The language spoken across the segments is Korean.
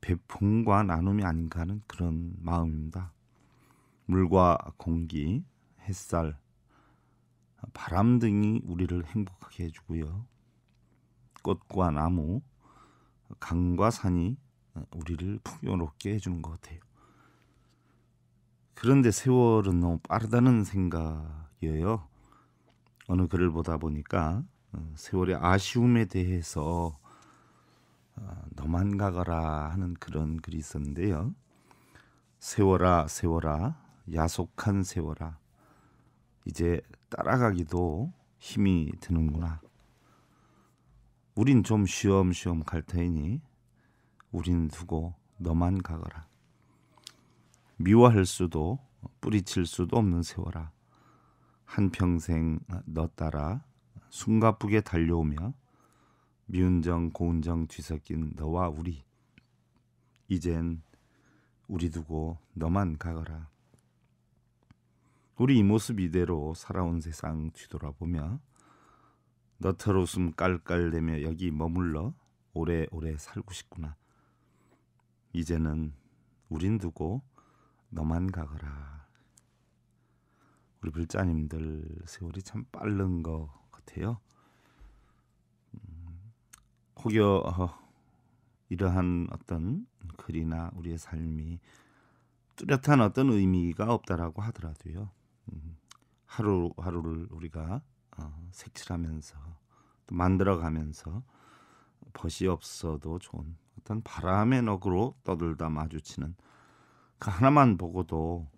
배풍과 나눔이 아닌가 하는 그런 마음입니다. 물과 공기, 햇살, 바람 등이 우리를 행복하게 해주고요. 꽃과 나무, 강과 산이 우리를 풍요롭게 해주는 것 같아요. 그런데 세월은 너무 빠르다는 생각이에요. 어느 글을 보다 보니까 어, 세월의 아쉬움에 대해서 어, 너만 가거라 하는 그런 글이 있었는데요. 세워라 세워라 야속한 세워라 이제 따라가기도 힘이 드는구나. 우린 좀 쉬엄쉬엄 갈 테니 우린 두고 너만 가거라. 미워할 수도 뿌리칠 수도 없는 세워라. 한평생 너 따라 숨가쁘게 달려오며 미운 정 고운 정 뒤섞인 너와 우리 이젠 우리 두고 너만 가거라 우리 이 모습 이대로 살아온 세상 뒤돌아보며 너털 웃음 깔깔대며 여기 머물러 오래오래 살고 싶구나 이제는 우린 두고 너만 가거라 우리 불자님들 세월이 참 빠른 것 같아요 혹여 어, 이러한 어떤 글이나 우리의 삶이 뚜렷한 어떤 의미가 없다라고 하더라도요. 음, 하루하루를 우리가 어, 색칠하면서 또 만들어가면서 벗이 없어도 좋은 어떤 바람의 너그로 떠들다 마주치는 그 하나만 보고도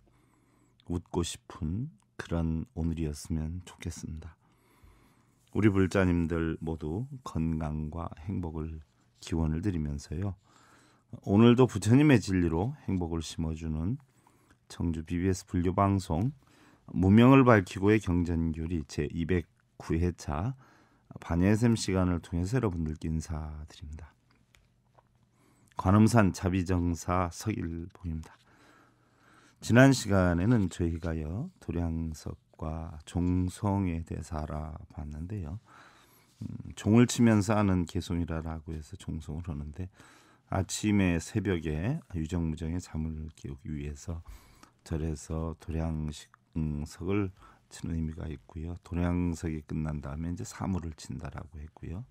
웃고 싶은 그런 오늘이었으면 좋겠습니다. 우리 불자님들 모두 건강과 행복을 기원을 드리면서요. 오늘도 부처님의 진리로 행복을 심어주는 청주 BBS 불교 방송 무명을 밝히고의 경전교리 제 209회차 반예샘 시간을 통해서 여러분들께 인사드립니다. 관음산 자비정사 석일봉입니다. 지난 시간에는 저희가요 도량석 철학과 종성에 대해서 알아봤는데요. 음, 종을 치면서 하는 개송이라고 해서 종성을 하는데 아침에 새벽에 유정무정의 잠을 깨우기 위해서 절에서 도량식석을 치는 의미가 있고요. 도량석이 끝난 다음에 이제 사물을 친다라고 했고요.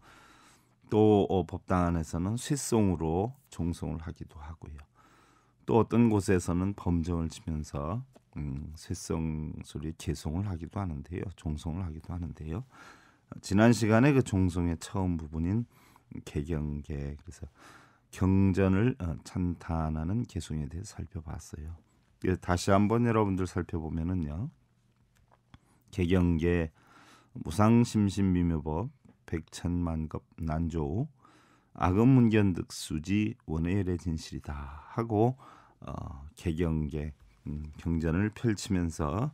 또 어, 법당 안에서는 쇠송으로 종송을 하기도 하고요. 또 어떤 곳에서는 범정을 치면서 음, 쇠성술이 개성을 하기도 하는데요. 종성을 하기도 하는데요. 지난 시간에 그 종성의 처음 부분인 개경계 그래서 경전을 어, 찬탄하는 개성에 대해 살펴봤어요. 예, 다시 한번 여러분들 살펴보면은요. 개경계 무상심신미묘법 백천만급 난조 악음문견득수지 원해열의 진실이다 하고 어, 개경계 음, 경전을 펼치면서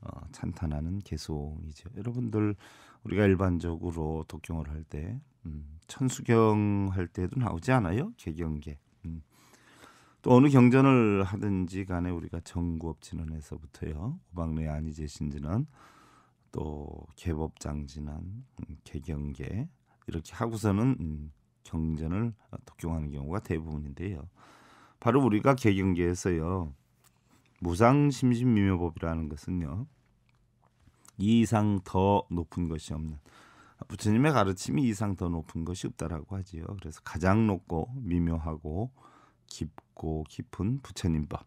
어, 찬탄하는 개송이죠. 여러분들 우리가 일반적으로 독경을 할때 음, 천수경 할 때도 나오지 않아요? 개경계. 음. 또 어느 경전을 하든지 간에 우리가 정구업진원에서부터요. 오방내 아니제신지는또 개법장진한 음, 개경계 이렇게 하고서는 음, 경전을 어, 독경하는 경우가 대부분인데요. 바로 우리가 개경계에서요. 무상심신미묘법이라는 것은요. 이 이상 더 높은 것이 없는 부처님의 가르침이 이상 더 높은 것이 없다라고 하지요. 그래서 가장 높고 미묘하고 깊고 깊은 부처님법.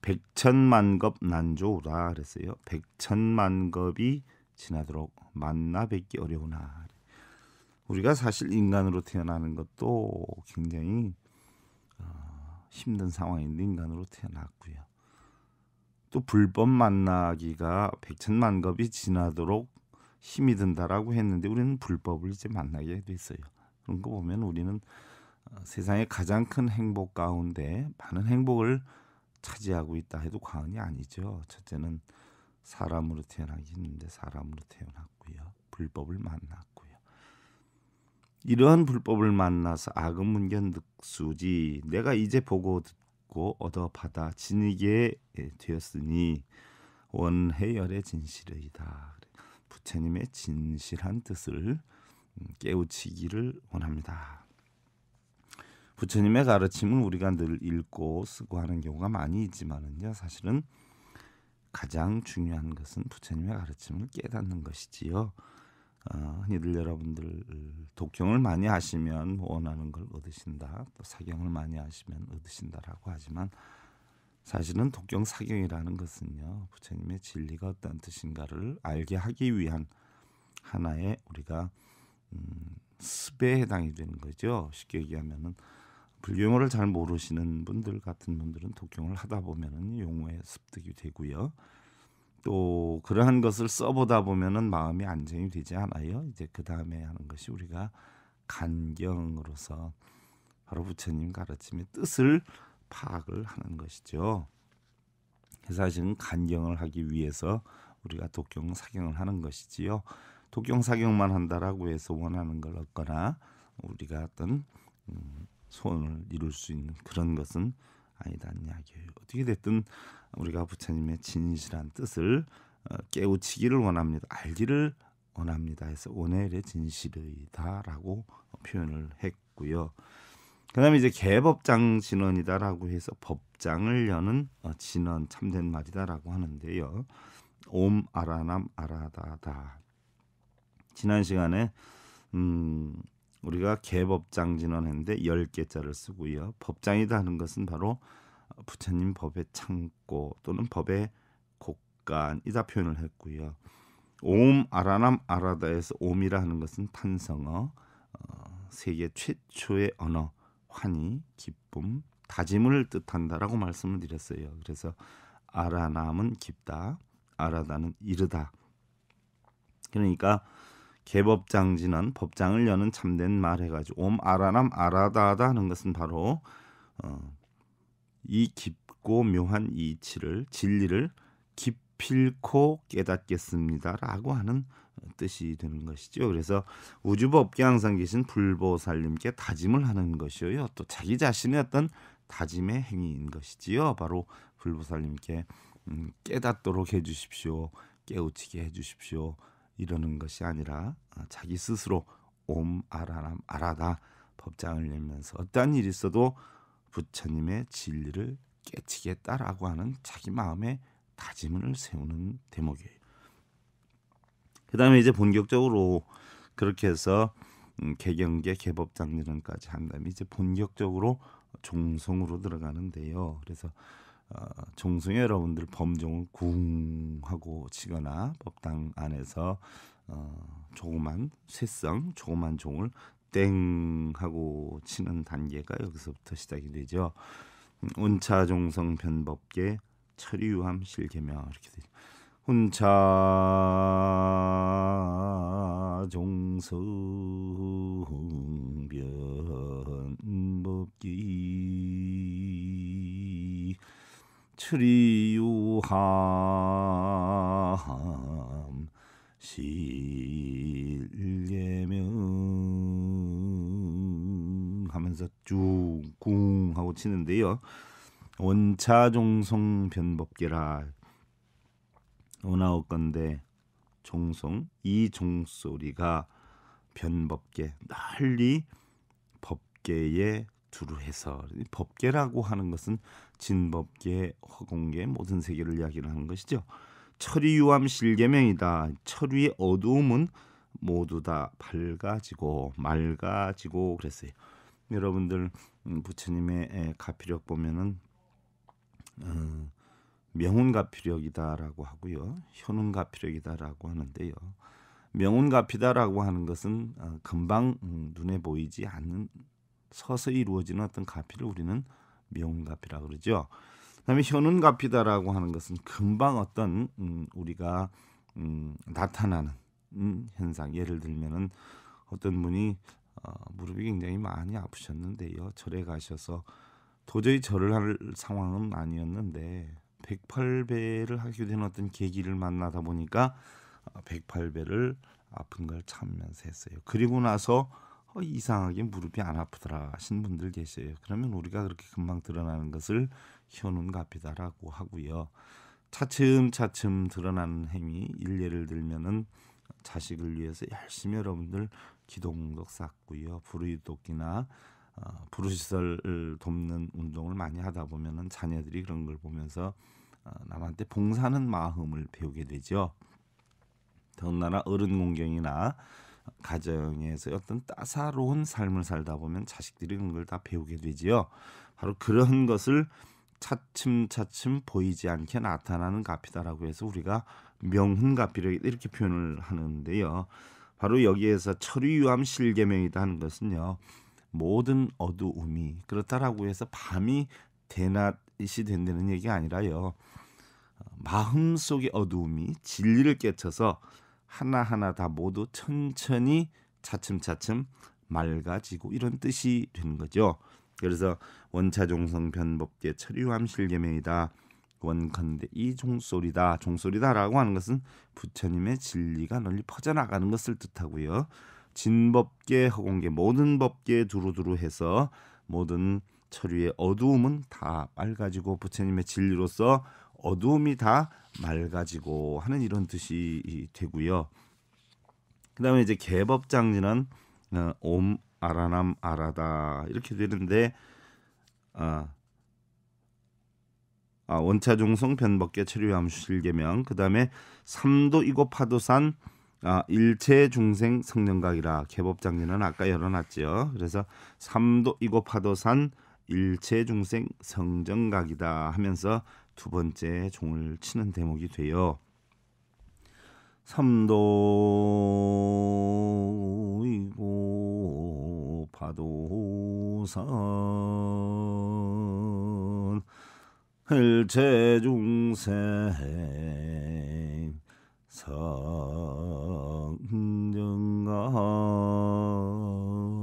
백천만겁 난조라 그랬어요. 백천만겁이 지나도록 만나 뵙기 어려우나. 우리가 사실 인간으로 태어나는 것도 굉장히 어, 힘든 상황인데 인간으로 태어났고요. 또 불법 만나기가 백천만겁이 지나도록 힘이 든다라고 했는데 우리는 불법을 이제 만나게 됐어요. 그런 거 보면 우리는 어, 세상의 가장 큰 행복 가운데 많은 행복을 차지하고 있다 해도 과언이 아니죠. 첫째는 사람으로 태어나기 힘든데 사람으로 태어났고요. 불법을 만났고요. 이러한 불법을 만나서 악은 문견 득수지 내가 이제 보고 믿고 얻어 받아 지니게 예, 되었으니 원해열의 진실이다. 부처님의 진실한 뜻을 음, 깨우치기를 원합니다. 부처님의 가르침은 우리가 늘 읽고 쓰고 하는 경우가 많이 있지만은요, 사실은 가장 중요한 것은 부처님의 가르침을 깨닫는 것이지요. 어, 흔히들 여러분들 어, 독경을 많이 하시면 원하는 걸 얻으신다. 또 사경을 많이 하시면 얻으신다라고 하지만 사실은 독경 사경이라는 것은요. 부처님의 진리가 어떤 뜻인가를 알게 하기 위한 하나의 우리가 음, 습에 해당이 되는 거죠. 쉽게 얘기하면은 불경어를 잘 모르시는 분들 같은 분들은 독경을 하다 보면은 용어의 습득이 되고요. 또 그러한 것을 써보다 보면은 마음이 안정이 되지 않아요. 이제 그 다음에 하는 것이 우리가 간경으로서 바로 부처님 가르침의 뜻을 파악을 하는 것이죠. 그 사실은 간경을 하기 위해서 우리가 독경 사경을 하는 것이지요. 독경 사경만 한다라고 해서 원하는 걸 얻거나 우리가 어떤 음, 소원을 이룰 수 있는 그런 것은 아니다는 이야기예요. 어떻게 됐든 우리가 부처님의 진실한 뜻을 어, 깨우치기를 원합니다. 알기를 원합니다. 해서 오늘의 진실이다라고 표현을 했고요. 그다음에 이제 개법장 진언이다라고 해서 법장을 여는 어, 진언 참된 말이다라고 하는데요. 옴 아라남 아라다다. 지난 시간에 음 우리가 개법장 진언했는데 10개자를 쓰고요. 법장이다 하는 것은 바로 부처님 법의 창고 또는 법의 곡간이다 표현을 했고요. 옴 아라남 아라다에서 옴이라 하는 것은 탄성어 어, 세계 최초의 언어 환희 기쁨 다짐을 뜻한다라고 말씀을 드렸어요. 그래서 아라남은 깊다 아라다는 이르다 그러니까 개법장지는 법장을 여는 참된 말 해가지고 옴 아라남 아라다다 하는 것은 바로 어, 이 깊고 묘한 이치를 진리를 깊필코 깨닫겠습니다라고 하는 뜻이 되는 것이죠. 그래서 우주법계 항상 계신 불보살님께 다짐을 하는 것이요. 또 자기 자신의 어떤 다짐의 행위인 것이지요. 바로 불보살님께 음, 깨닫도록 해주십시오. 깨우치게 해주십시오. 이러는 것이 아니라 아, 자기 스스로 옴 아라람 아라다 법장을 내면서 어떠한 일이 있어도 부처님의 진리를 깨치겠다라고 하는 자기 마음의 다짐을 세우는 대목이에요. 그다음에 이제 본격적으로 그렇게 해서 음, 개경계 개법장년까지 한 다음에 이제 본격적으로 종성으로 들어가는데요. 그래서 어, 종승 여러분들 범종을 궁 하고 치거나 법당 안에서 어, 조그만 쇠성 조그만 종을 땡 하고 치는 단계가 여기서부터 시작이 되죠. 음, 운차 종성 변법계 철유함 실계명 이렇게 되죠. 혼차 종성변법기 추리유함 실례명 하면서 쭉궁 하고 치는데요. 원차종성 변법계라 원하옥 건데 종성 이 종소리가 변법계 널리 법계의 주로 해서 법계라고 하는 것은 진법계, 허공계 모든 세계를 이야기를 하는 것이죠. 철이 유암 실계명이다. 철위의 어두움은 모두 다 밝아지고 맑아지고 그랬어요. 여러분들 음, 부처님의 가피력 보면은 음, 명운 가피력이다라고 하고요. 현운 가피력이다라고 하는데요. 명운 가피다라고 하는 것은 어, 금방 음, 눈에 보이지 않는 서서히 이루어지는 어떤 가피를 우리는 명가피라 그러죠. 그다음에 현운가피다라고 하는 것은 금방 어떤 음, 우리가 음, 나타나는 음, 현상. 예를 들면은 어떤 분이 어, 무릎이 굉장히 많이 아프셨는데요. 절에 가셔서 도저히 절을 할 상황은 아니었는데 108배를 하게 된 어떤 계기를 만나다 보니까 108배를 어, 아픈 걸참면서 했어요. 그리고 나서 어, 이상하게 무릎이 안 아프더라 하신 분들 계세요. 그러면 우리가 그렇게 금방 드러나는 것을 현운갑이다라고 하고요. 차츰차츰 드러나는 행위 일례를 들면은 자식을 위해서 열심히 여러분들 기동력 쌓고요. 부르이도끼나 어, 부르시설 돕는 운동을 많이 하다 보면은 자녀들이 그런 걸 보면서 어, 남한테 봉사하는 마음을 배우게 되죠. 더군다나 어른 공경이나 가정에서 어떤 따사로운 삶을 살다 보면 자식들이 그걸다 배우게 되지요. 바로 그런 것을 차츰차츰 보이지 않게 나타나는 가피다라고 해서 우리가 명훈가피를 이렇게 표현을 하는데요. 바로 여기에서 철유암 실계명이다 하는 것은요. 모든 어두움이 그렇다라고 해서 밤이 대낮이 된다는 얘기가 아니라요. 마음속의 어두움이 진리를 깨쳐서 하나하나 다 모두 천천히 차츰차츰 맑아지고 이런 뜻이 되는 거죠. 그래서 원차종성 변법계 철유함 실계명이다. 원컨대 이 종소리다 종소리다라고 하는 것은 부처님의 진리가 널리 퍼져나가는 것을 뜻하고요. 진법계 허공계 모든 법계 두루두루 해서 모든 철유의 어두움은 다 맑아지고 부처님의 진리로서 어두움이 다 맑아지고 하는 이런 뜻이 되고요. 그다음에 이제 개법장이는 어, 옴 아라남 아라다 이렇게 되는데 아, 아 원차종성 변법계 체류암실계명 그다음에 삼도 이고 파도산 아, 일체 중생 성령각이라 개법장리는 아까 열어놨지요. 그래서 삼도 이고 파도산 일체 중생 성정각이다 하면서 두 번째 종을 치는 대목이 돼요. 삼도이고 파도산 일체중생 성정가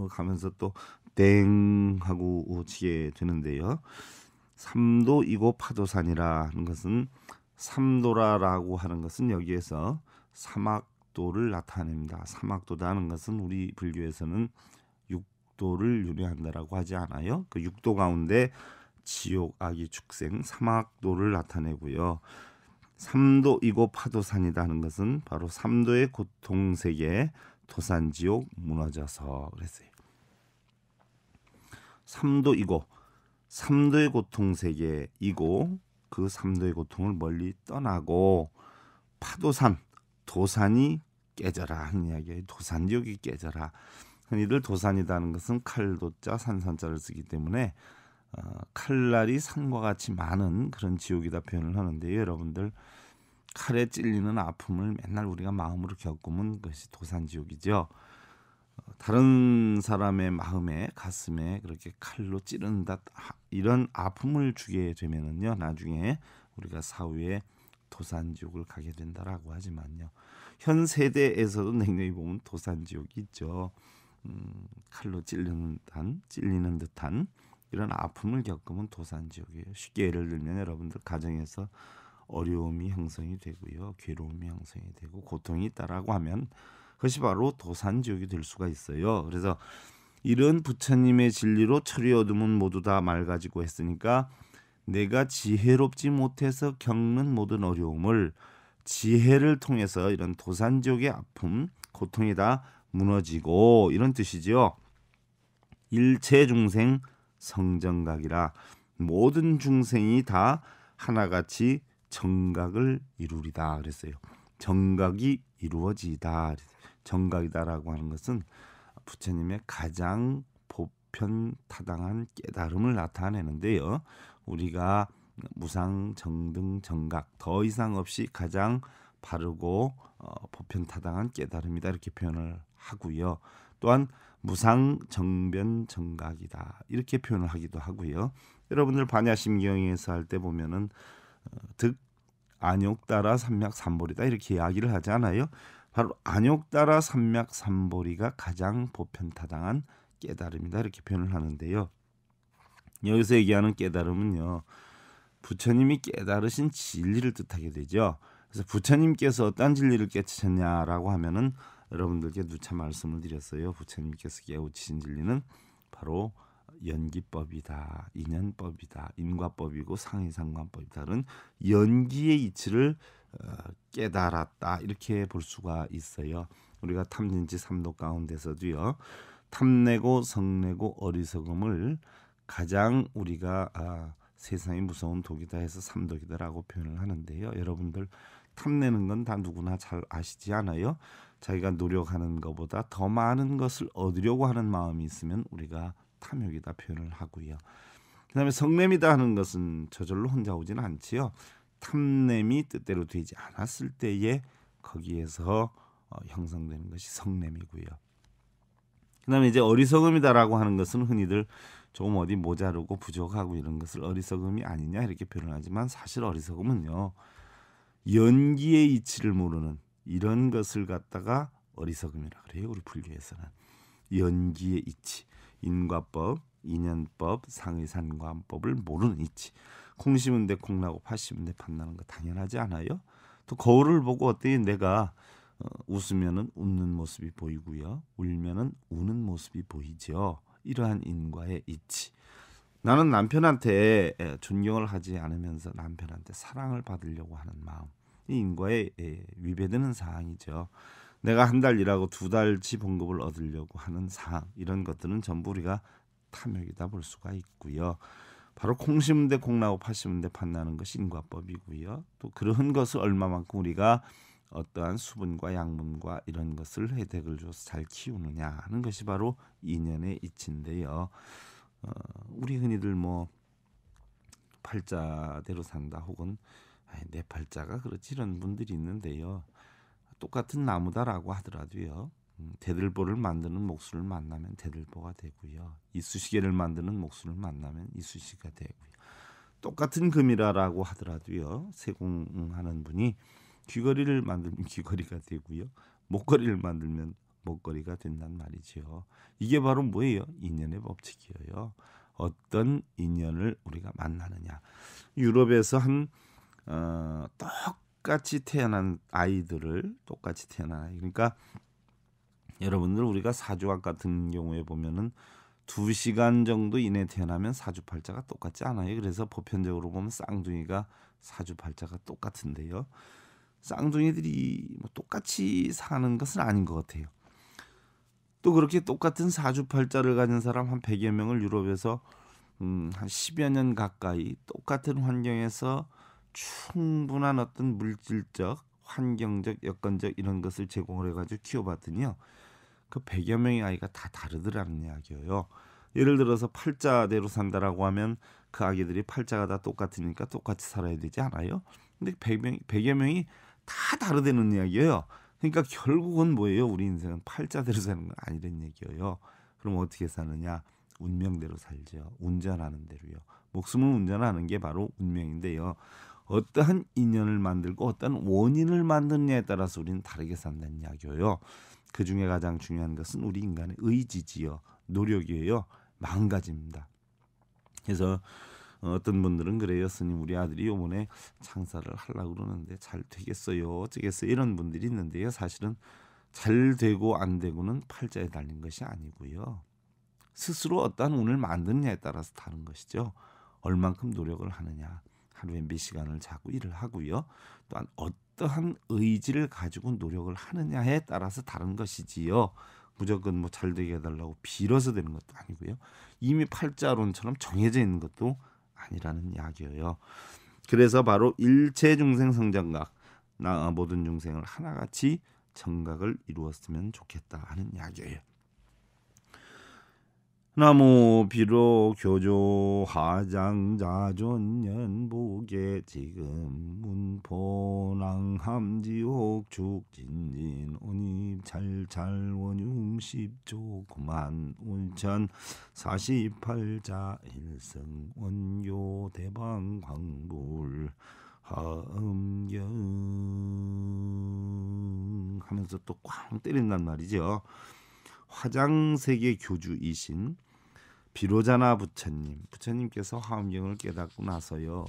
하면서 또 땡 하고 오치게 되는데요. 삼도이고 파도산이라 는 것은 삼도라라고 하는 것은 여기에서 사막도를 나타냅니다. 사막도라는 것은 우리 불교에서는 육도를 유래한다라고 하지 않아요. 그 육도 가운데 지옥, 아기, 축생, 사막도를 나타내고요. 삼도이고 파도산이라는 것은 바로 삼도의 고통 세계, 도산 지옥 무너져서 그랬어요. 삼도이고 삼도의 고통 세계이고 그 삼도의 고통을 멀리 떠나고 파도산 도산이 깨져라 하는 이야기예요. 도산지옥이 깨져라. 흔히들 도산이라는 것은 칼도자 산산자를 쓰기 때문에 어, 칼날이 산과 같이 많은 그런 지옥이다 표현을 하는데 여러분들 칼에 찔리는 아픔을 맨날 우리가 마음으로 겪으면 그것이 도산지옥이죠. 어, 다른 사람의 마음에 가슴에 그렇게 칼로 찌른다 이런 아픔을 주게 되면은요 나중에 우리가 사후에 도산지옥을 가게 된다라고 하지만요 현 세대에서도 냉정히 보면 도산지옥이 있죠 음, 칼로 찔리는 듯한 찔리는 듯한 이런 아픔을 겪으면 도산지옥이에요 쉽게 예를 들면 여러분들 가정에서 어려움이 형성이 되고요 괴로움이 형성이 되고 고통이 있다라고 하면 그것이 바로 도산지옥이 될 수가 있어요 그래서 이런 부처님의 진리로 철이 어둠은 모두 다 맑아지고 했으니까 내가 지혜롭지 못해서 겪는 모든 어려움을 지혜를 통해서 이런 도산지의 아픔, 고통이 다 무너지고 이런 뜻이지요. 일체 중생 성정각이라 모든 중생이 다 하나같이 정각을 이루리다 그랬어요. 정각이 이루어지다. 정각이다라고 하는 것은 부처님의 가장 보편 타당한 깨달음을 나타내는데요. 우리가 무상 정등 정각 더 이상 없이 가장 바르고 어, 보편 타당한 깨달음이다 이렇게 표현을 하고요. 또한 무상 정변 정각이다 이렇게 표현을 하기도 하고요. 여러분들 반야심경에서 할 때 보면은 어, 득 안욕 따라 삼맥 삼보리다 이렇게 이야기를 하잖아요. 바로 안욕따라 산맥 삼보리가 가장 보편타당한 깨달음이다 이렇게 표현을 하는데요. 여기서 얘기하는 깨달음은요. 부처님이 깨달으신 진리를 뜻하게 되죠. 그래서 부처님께서 어떤 진리를 깨치셨냐라고 하면은 여러분들께 누차 말씀을 드렸어요. 부처님께서 깨우치신 진리는 바로 연기법이다, 인연법이다, 인과법이고 상의상관법이 다 그런 연기의 이치를 어, 깨달았다 이렇게 볼 수가 있어요. 우리가 탐진지 삼독 가운데서도요. 탐내고 성내고 어리석음을 가장 우리가 아, 세상이 무서운 독이다 해서 삼독이다라고 표현을 하는데요. 여러분들 탐내는 건 다 누구나 잘 아시지 않아요? 자기가 노력하는 것보다 더 많은 것을 얻으려고 하는 마음이 있으면 우리가 탐욕이다 표현을 하고요. 그다음에 성냄이다 하는 것은 저절로 혼자 오지는 않지요. 탐냄이 뜻대로 되지 않았을 때에 거기에서 어, 형성되는 것이 성냄이고요. 그다음에 이제 어리석음이다라고 하는 것은 흔히들 조금 어디 모자르고 부족하고 이런 것을 어리석음이 아니냐 이렇게 표현하지만 사실 어리석음은요 연기의 이치를 모르는 이런 것을 갖다가 어리석음이라 그래요 우리 분류에서는 연기의 이치 인과법 인연법 상의상관법을 모르는 이치 콩 심은 데 콩나고 팥 심은 데 팥나는 거 당연하지 않아요? 또 거울을 보고 어떻게 내가 어, 웃으면은 웃는 모습이 보이고요. 울면은 우는 모습이 보이죠. 이러한 인과의 이치. 나는 남편한테 존경을 하지 않으면서 남편한테 사랑을 받으려고 하는 마음. 이인과 에, 위배되는 사항이죠. 내가 한 달 일하고 두 달치 봉급을 얻으려고 하는 사항. 이런 것들은 전부 우리가 탐욕이다 볼 수가 있고요. 바로 콩 심은 데콩 나고 파 심은 데 팥나는 것이 인과법이고요. 또그런 것을 얼마만큼 우리가 어떠한 수분과 양분과 이런 것을 혜택을 줘서 잘 키우느냐 하는 것이 바로 인연의 이치인데요. 어, 우리 흔히들 뭐 팔자대로 산다 혹은 아이, 내 팔자가 그렇지 이런 분들이 있는데요. 똑같은 나무다라고 하더라도요. 음, 대들보를 만드는 목수를 만나면 대들보가 되고요. 이쑤시개를 만드는 목수를 만나면 이쑤시개가 되고요. 똑같은 금이라라고 하더라도요. 세공하는 분이 귀걸이를 만들면 귀걸이가 되고요. 목걸이를 만들면 목걸이가 된단 말이지요. 이게 바로 뭐예요? 인연의 법칙이에요. 어떤 인연을 우리가 만나느냐. 유럽에서 한 어, 똑같이 태어난 아이들을 똑같이 태어난 아이 그러니까 여러분들 우리가 사주학 같은 경우에 보면은 두 시간 정도 이내 태어나면 사주팔자가 똑같지 않아요. 그래서 보편적으로 보면 쌍둥이가 사주팔자가 똑같은데요. 쌍둥이들이 뭐 똑같이 사는 것은 아닌 것 같아요. 또 그렇게 똑같은 사주팔자를 가진 사람 한 100여 명을 유럽에서 음, 한 10여 년 가까이 똑같은 환경에서 충분한 어떤 물질적, 환경적, 여건적 이런 것을 제공을 해가지고 키워봤더니요. 그 100여 명의 아이가 다 다르더라는 이야기예요. 예를 들어서 팔자대로 산다라고 하면 그 아기들이 팔자가 다 똑같으니까 똑같이 살아야 되지 않아요? 근데 100명, 100여 명이 다 다르다는 이야기예요. 그러니까 결국은 뭐예요? 우리 인생은 팔자대로 사는 건 아니란 얘기예요. 그럼 어떻게 사느냐? 운명대로 살죠. 운전하는 대로요. 목숨을 운전하는 게 바로 운명인데요. 어떠한 인연을 만들고 어떤 원인을 만드느냐에 따라서 우리는 다르게 산다는 이야기예요. 그 중에 가장 중요한 것은 우리 인간의 의지지요, 노력이에요, 마음가짐입니다. 그래서 어떤 분들은 그래요, 스님 우리 아들이 요번에 창사를 하려고 그러는데 잘 되겠어요, 어쩌겠어요 이런 분들이 있는데요. 사실은 잘 되고 안 되고는 팔자에 달린 것이 아니고요. 스스로 어떠한 운을 만드느냐에 따라서 다른 것이죠. 얼만큼 노력을 하느냐. 하루에 몇 시간을 자고 일을 하고요. 또한 어떠한 의지를 가지고 노력을 하느냐에 따라서 다른 것이지요. 무조건 뭐 잘 되게 해달라고 빌어서 되는 것도 아니고요. 이미 팔자론처럼 정해져 있는 것도 아니라는 이야기예요. 그래서 바로 일체 중생 성장각 나 모든 중생을 하나같이 정각을 이루었으면 좋겠다 하는 이야기예요. 나무 비로 교조화장자존연복에 지금 문포낭함지옥 죽진진 온입 찰찰 원흉 십조 구만 운천 사십팔자 일성 원교 대방 광불 하음경 하면서 또 꽝 때린단 말이죠. 화장세계 교주이신 비로자나 부처님, 부처님께서 화엄경을 깨닫고 나서요.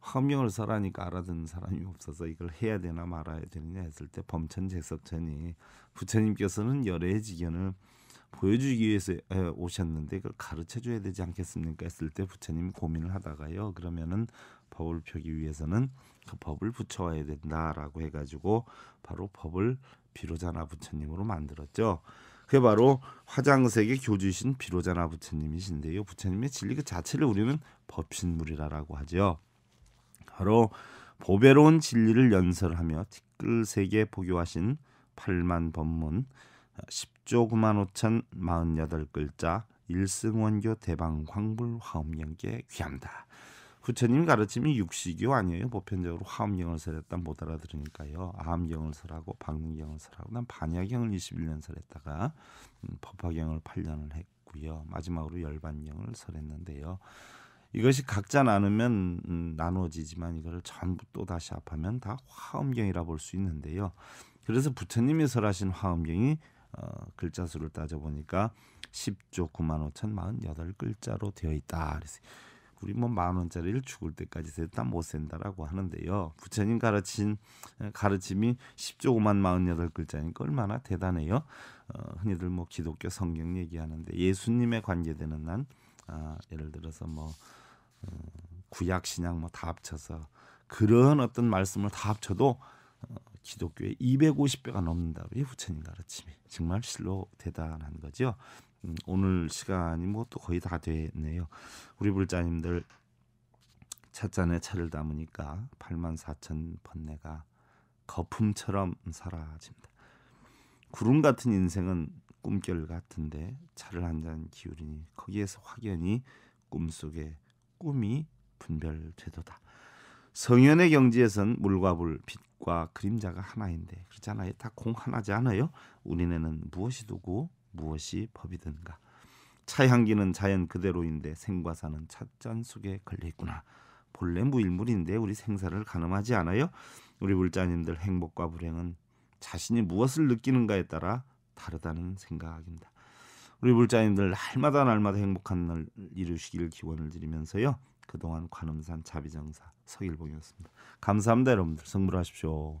화엄경을 설하니까 알아듣는 사람이 없어서 이걸 해야 되나 말아야 되느냐 했을 때 범천재석천이 부처님께서는 열애의 지견을 보여주기 위해서 오셨는데 그걸 가르쳐 줘야 되지 않겠습니까 했을 때 부처님이 고민을 하다가요 그러면은 법을 펴기 위해서는 그 법을 붙여와야 된다라고 해가지고 바로 법을 비로자나 부처님으로 만들었죠 그게 바로 화장색의 교주신 비로자나 부처님이신데요. 부처님의 진리 그 자체를 우리는 법신물이라고 하죠. 바로 보배로운 진리를 연설하며 티끌세계 포교하신 8만 법문 10조 9만 5천 48글자 일승원교 대방 황불 화엄령께 귀합니다. 부처님이 가르침이 육식이요 아니에요. 보편적으로 화엄경을 설했다 못 알아들으니까요. 아함경을 설하고 방능경을 설하고 난 반야경을 21년 설했다가 음, 법화경을 8년을 했고요. 마지막으로 열반경을 설했는데요. 이것이 각자 나누면 음, 나눠지지만 이거를 전부 또 다시 합하면 다 화엄경이라 볼 수 있는데요. 그래서 부처님이 설하신 화엄경이 어, 글자 수를 따져 보니까 10조 9만 5천 48글자로 되어 있다. 그래서 우리 뭐 만 원짜리를 죽을 때까지 셋다 못 센다라고 하는데요. 부처님 가르친 가르침이 10조 5만 48글자니까 얼마나 대단해요. 어, 흔히들 뭐 기독교 성경 얘기하는데 예수님에 관계되는 난 아, 예를 들어서 뭐 어, 구약 신약 뭐 다 합쳐서 그런 어떤 말씀을 다 합쳐도 어, 기독교의 250배가 넘는다. 이 부처님 가르침이 정말 실로 대단한 거죠. 음, 오늘 시간이 뭐 또 거의 다 됐네요. 우리 불자님들 찻잔에 차를 담으니까 8만 4천 번뇌가 거품처럼 사라집니다. 구름 같은 인생은 꿈결 같은데 차를 한 잔 기울이니 거기에서 확연히 꿈속의 꿈이 분별되도다. 성현의 경지에선 물과 불, 빛과 그림자가 하나인데 그렇잖아요. 다공 하나지 않아요? 우리네는 무엇이 두고 무엇이 법이든가 차 향기는 자연 그대로인데 생과사는 찻잔 속에 걸려 있구나. 본래 무일물인데 우리 생사를 가늠하지 않아요. 우리 불자님들 행복과 불행은 자신이 무엇을 느끼는가에 따라 다르다는 생각입니다. 우리 불자님들 날마다 날마다 행복한 날 이루시길 기원을 드리면서요. 그동안 관음산 자비정사 서일봉이었습니다. 감사합니다 여러분들. 성불하십시오.